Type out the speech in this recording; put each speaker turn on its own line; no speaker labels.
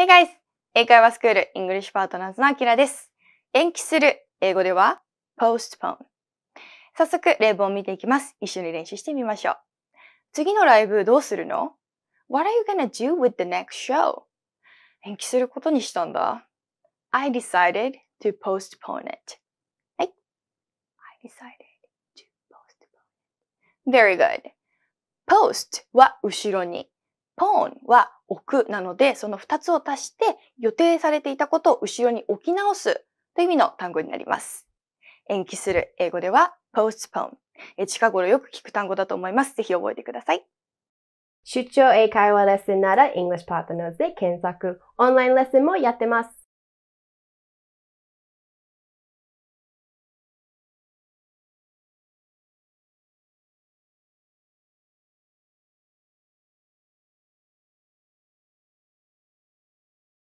Hey guys! 英会話スクール English Partners のアキラです。延期する英語では postpone。早速例文を見ていきます。一緒に練習してみましょう。次のライブどうするの ?What are you gonna do with the next show? 延期することにしたんだ。I decided to postpone it. はい。I
decided to postpone
it. Very good. post は後ろに。pawn は置くなので、その2つを足して予定されていたことを後ろに置き直すという意味の単語になります。延期する英語では postpone。近頃よく聞く単語だと思います。ぜひ覚えてください。
出張英会話レッスンなら English Partners で検
索。オンラインレッスンもやってます。